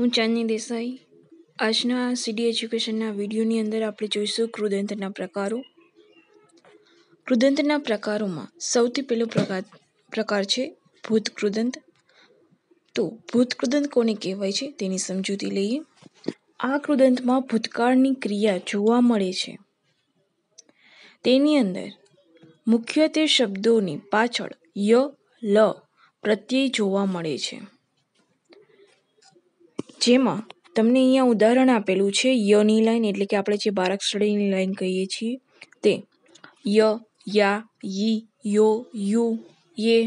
હું ચાંદની દેસાઈ આજના સીડી એજ્યુકેશનના વિડીયોની અંદર આપણે જોઈશું કૃદંતના પ્રકારો કૃદંતના પ્રકારોમાં સૌથી પહેલો પ્રકાર પ્રકાર છે ભૂત કૃદંત તો ભૂત કૃદંત કોને કહેવાય છે તેની સમજૂતી લઈએ આ કૃદંતમાં ભૂતકાળની ક્રિયા જોવા મળે છે તેની અંદર મુખ્યત્વે શબ્દોની પાછળ ય લ પ્રત્યય જોવા મળે છે જેમાં તમને અહીંયા ઉદાહરણ આપેલું છે યની લાઈન એટલે કે આપણે જે બારાક્ષળીની લાઈન કહીએ છીએ તે ય યા યી યો યુ યે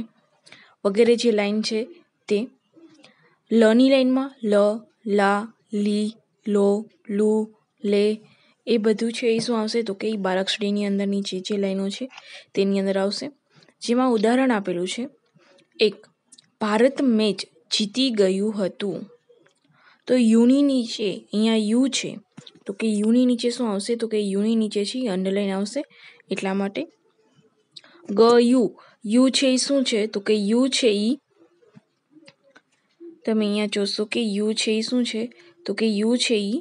વગેરે જે લાઈન છે તે લની લાઈનમાં લ લા લી લો લુ લે એ બધું છે એ શું આવશે તો કે એ બારાક્ષળીની અંદરની જે જે લાઈનો છે તેની અંદર આવશે જેમાં ઉદાહરણ આપેલું છે એક ભારત મેચ જીતી ગયું હતું તો યુની નીચે અહીંયા યુ છે તો કે યુની નીચે શું આવશે તો કે યુની નીચે છે અંડરલાઈન આવશે એટલા માટે ગ યુ યુ છે એ શું છે તો કે યુ છે ઈ તમે અહીંયા જોશો કે યુ છે એ શું છે તો કે યુ છે ઈ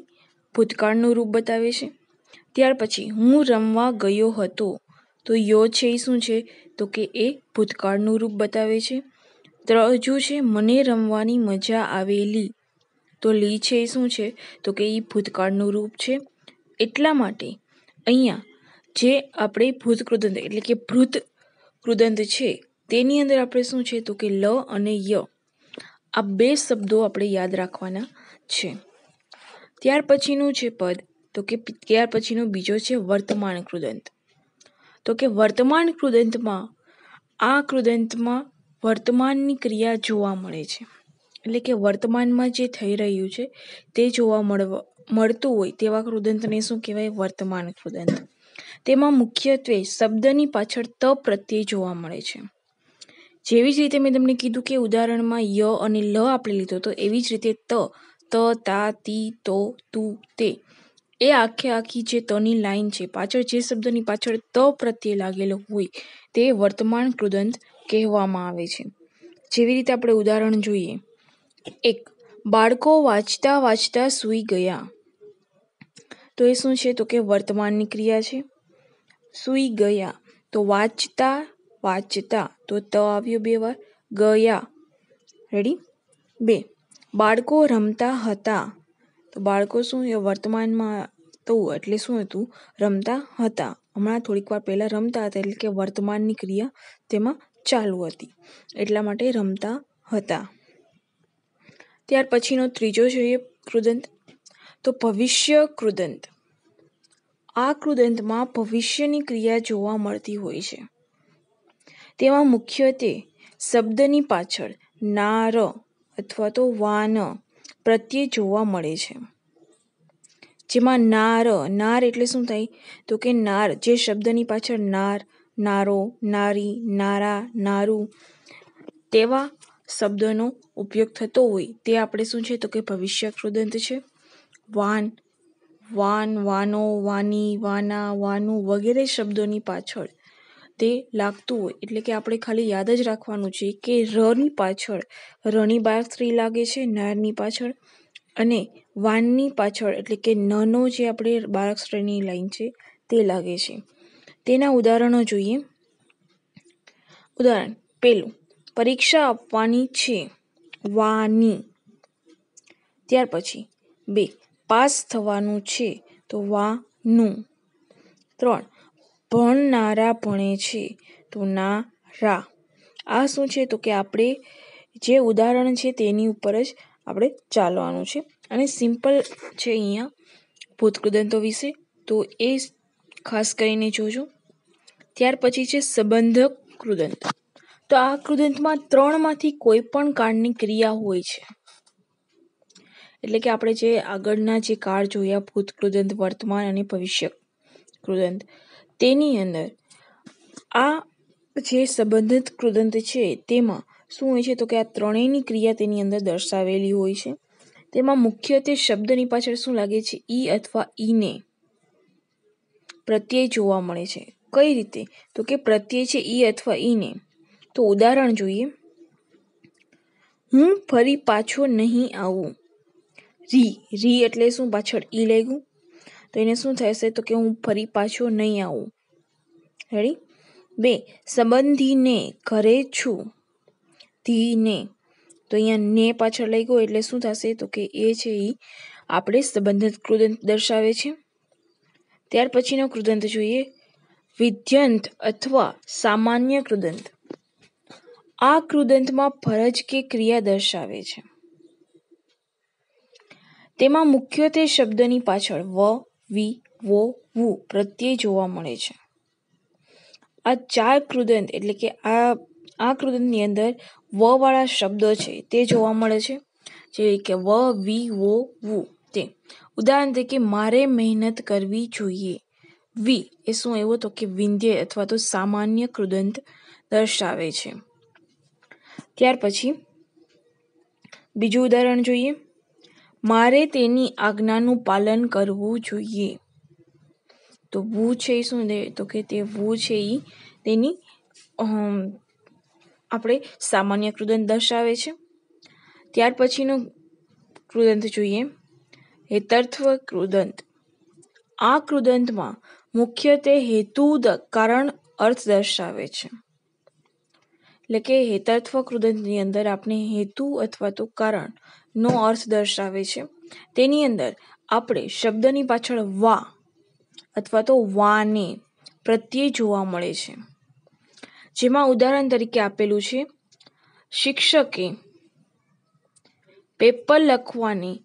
ભૂતકાળનું રૂપ બતાવે છે ત્યાર પછી હું રમવા ગયો હતો તો યો છે એ શું છે તો કે એ ભૂતકાળનું રૂપ બતાવે છે ત્રજુ છે મને રમવાની મજા આવેલી તો લી છે એ શું છે તો કે એ ભૂતકાળનું રૂપ છે એટલા માટે અહીંયા જે આપણે ભૂતકૃદંત એટલે કે ભૃત કૃદંત છે તેની અંદર આપણે શું છે તો કે લ અને ય આ બે શબ્દો આપણે યાદ રાખવાના છે ત્યાર પછીનું છે પદ તો કે ત્યાર પછીનો બીજો છે વર્તમાન કૃદંત તો કે વર્તમાન કૃદંતમાં આ કૃદંતમાં વર્તમાનની ક્રિયા જોવા મળે છે એટલે કે વર્તમાનમાં જે થઈ રહ્યું છે તે જોવા મળવા મળતું હોય તેવા કૃદંતને શું કહેવાય વર્તમાન કૃદંત તેમાં મુખ્યત્વે શબ્દની પાછળ ત પ્રત્યય જોવા મળે છે જેવી જ રીતે મેં તમને કીધું કે ઉદાહરણમાં ય અને લ આપણે લીધો તો એવી જ રીતે ત ત તા તી તો તું તે એ આખે આખી જે તની લાઈન છે પાછળ જે શબ્દની પાછળ ત પ્રત્યય લાગેલો હોય તે વર્તમાન કૃદંત કહેવામાં આવે છે જેવી રીતે આપણે ઉદાહરણ જોઈએ એક બાળકો વાંચતા વાંચતા સૂઈ ગયા તો એ શું છે તો કે વર્તમાનની ક્રિયા છે સૂઈ ગયા તો વાંચતા વાંચતા તો ત આવ્યું બે વાર ગયા રેડી બે બાળકો રમતા હતા તો બાળકો શું એ વર્તમાનમાં તો એટલે શું હતું રમતા હતા હમણાં થોડીક વાર પહેલાં રમતા હતા એટલે કે વર્તમાનની ક્રિયા તેમાં ચાલુ હતી એટલા માટે રમતા હતા ત્યાર પછીનો ત્રીજો જોઈએ કૃદંત તો ભવિષ્ય કૃદંત આ કૃદંતમાં ભવિષ્યની ક્રિયા જોવા મળતી હોય છે તેમાં મુખ્યત્વે શબ્દની પાછળ નાર અથવા તો વાન પ્રત્યે જોવા મળે છે જેમાં નાર નાર એટલે શું થાય તો કે નાર જે શબ્દની પાછળ નાર નારો નારી નારા નારું તેવા શબ્દનો ઉપયોગ થતો હોય તે આપણે શું છે તો કે ભવિષ્ય કૃદંત છે વાન વાન વાનો વાની વાના વાનું વગેરે શબ્દોની પાછળ તે લાગતું હોય એટલે કે આપણે ખાલી યાદ જ રાખવાનું છે કે રની પાછળ રની બાર સ્ત્રી લાગે છે નારની પાછળ અને વાનની પાછળ એટલે કે નનો જે આપણે બાળક શ્રેણીની લાઈન છે તે લાગે છે તેના ઉદાહરણો જોઈએ ઉદાહરણ પહેલું પરીક્ષા આપવાની છે વાની ત્યાર પછી બે પાસ થવાનું છે તો વાનું ત્રણ ભણનારા ભણે છે તો ના રા આ શું છે તો કે આપણે જે ઉદાહરણ છે તેની ઉપર જ આપણે ચાલવાનું છે અને સિમ્પલ છે અહીંયા ભૂતકૃદંતો વિશે તો એ ખાસ કરીને જોજો ત્યાર પછી છે સંબંધક કૃદંતો તો આ કૃદંતમાં ત્રણમાંથી કોઈ પણ કાળની ક્રિયા હોય છે એટલે કે આપણે જે આગળના જે કાળ જોયા ભૂત કૃદંત વર્તમાન અને ભવિષ્ય કૃદંત તેની અંદર આ જે સંબંધિત કૃદંત છે તેમાં શું હોય છે તો કે આ ત્રણેયની ક્રિયા તેની અંદર દર્શાવેલી હોય છે તેમાં મુખ્યત્વે શબ્દની પાછળ શું લાગે છે ઈ અથવા ઈને પ્રત્યય જોવા મળે છે કઈ રીતે તો કે પ્રત્યય છે ઈ અથવા ઈને તો ઉદાહરણ જોઈએ હું ફરી પાછો નહીં આવું રી રી એટલે શું પાછળ ઈ લાગ્યું તો એને શું થશે તો કે હું ફરી પાછો નહીં આવું રેડી બે સંબંધીને ઘરે છું ધીને તો અહીંયા ને પાછળ લઈ ગયો એટલે શું થશે તો કે એ છે એ આપણે સંબંધિત કૃદંત દર્શાવે છે ત્યાર પછીનો કૃદંત જોઈએ વિદ્યંત અથવા સામાન્ય કૃદંત આ કૃદંતમાં ફરજ કે ક્રિયા દર્શાવે છે તેમાં મુખ્યત્વે શબ્દની પાછળ વ વી વો વુ પ્રત્યય જોવા મળે છે આ ચાર કૃદંત એટલે કે આ આ કૃદંતની અંદર વ વાળા શબ્દો છે તે જોવા મળે છે જેવી કે વ વી વો વુ તે ઉદાહરણ તરીકે મારે મહેનત કરવી જોઈએ વી એ શું એવો તો કે વિંધ્ય અથવા તો સામાન્ય કૃદંત દર્શાવે છે ત્યાર પછી બીજું ઉદાહરણ જોઈએ મારે તેની આજ્ઞાનું પાલન કરવું જોઈએ તો વુ છે એ શું દે તો કે તે વુ છે એ તેની આપણે સામાન્ય કૃદંત દર્શાવે છે ત્યાર પછીનો કૃદંત જોઈએ હેતર્થવ કૃદંત આ કૃદંતમાં મુખ્યત્વે હેતુ કારણ અર્થ દર્શાવે છે એટલે કે હેતાર્થવકૃદંતની અંદર આપણે હેતુ અથવા તો કારણનો અર્થ દર્શાવે છે તેની અંદર આપણે શબ્દની પાછળ વા અથવા તો વાને પ્રત્યય જોવા મળે છે જેમાં ઉદાહરણ તરીકે આપેલું છે શિક્ષકે પેપર લખવાની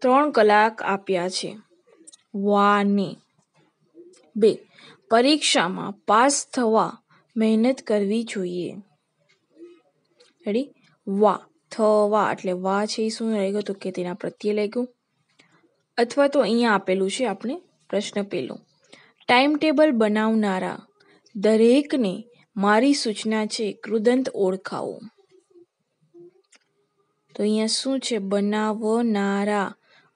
ત્રણ કલાક આપ્યા છે વાને બે પરીક્ષામાં પાસ થવા મહેનત કરવી જોઈએ રેડી વા થવા એટલે વા છે એ શું રહી ગયું કે તેના પ્રત્યે લઈ અથવા તો અહીંયા આપેલું છે આપણે પ્રશ્ન પેલો ટાઈમ ટેબલ બનાવનારા દરેકને મારી સૂચના છે કૃદંત ઓળખાવો તો અહીંયા શું છે બનાવનારા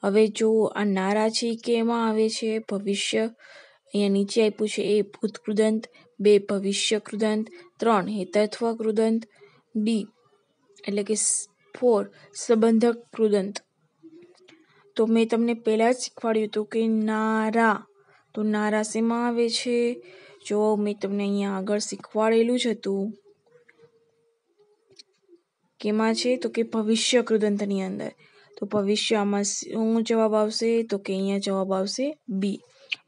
હવે જુઓ આ નારા છે એ કેમાં આવે છે ભવિષ્ય અહીંયા નીચે આપ્યું છે એ ભૂતકૃદંત બે ભવિષ્ય કૃદંત ત્રણ હેતત્વ કૃદંત ડી એટલે કે ફોર સંબંધક કૃદંત તો મેં તમને પહેલાં જ શીખવાડ્યું હતું કે નારા તો નારા શેમાં આવે છે જો મેં તમને અહીંયા આગળ શીખવાડેલું જ હતું કેમાં છે તો કે ભવિષ્ય કૃદંતની અંદર તો ભવિષ્ય આમાં શું જવાબ આવશે તો કે અહીંયા જવાબ આવશે બી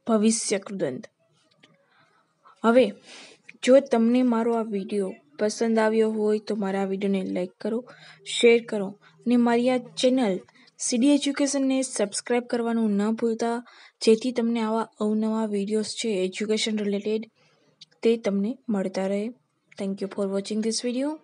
ભવિષ્ય કૃદંત હવે જો તમને મારો આ વિડીયો પસંદ આવ્યો હોય તો મારા આ વિડીયોને લાઇક કરો શેર કરો અને મારી આ ચેનલ સીડી એજ્યુકેશનને સબસ્ક્રાઈબ કરવાનું ન ભૂલતા જેથી તમને આવા અવનવા વિડીયોઝ છે એજ્યુકેશન રિલેટેડ તે તમને મળતા રહે thank you for watching this video